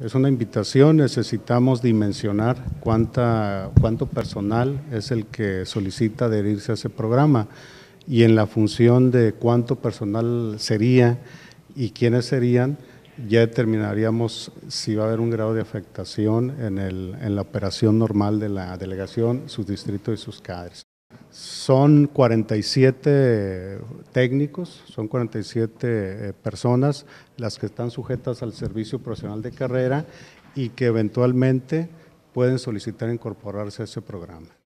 Es una invitación, necesitamos dimensionar cuánta, cuánto personal es el que solicita adherirse a ese programa y en la función de cuánto personal sería y quiénes serían, ya determinaríamos si va a haber un grado de afectación en, el, en la operación normal de la delegación, sus distritos y sus cadres. Son 47 técnicos, son 47 eh, personas las que están sujetas al servicio profesional de carrera y que eventualmente pueden solicitar incorporarse a ese programa.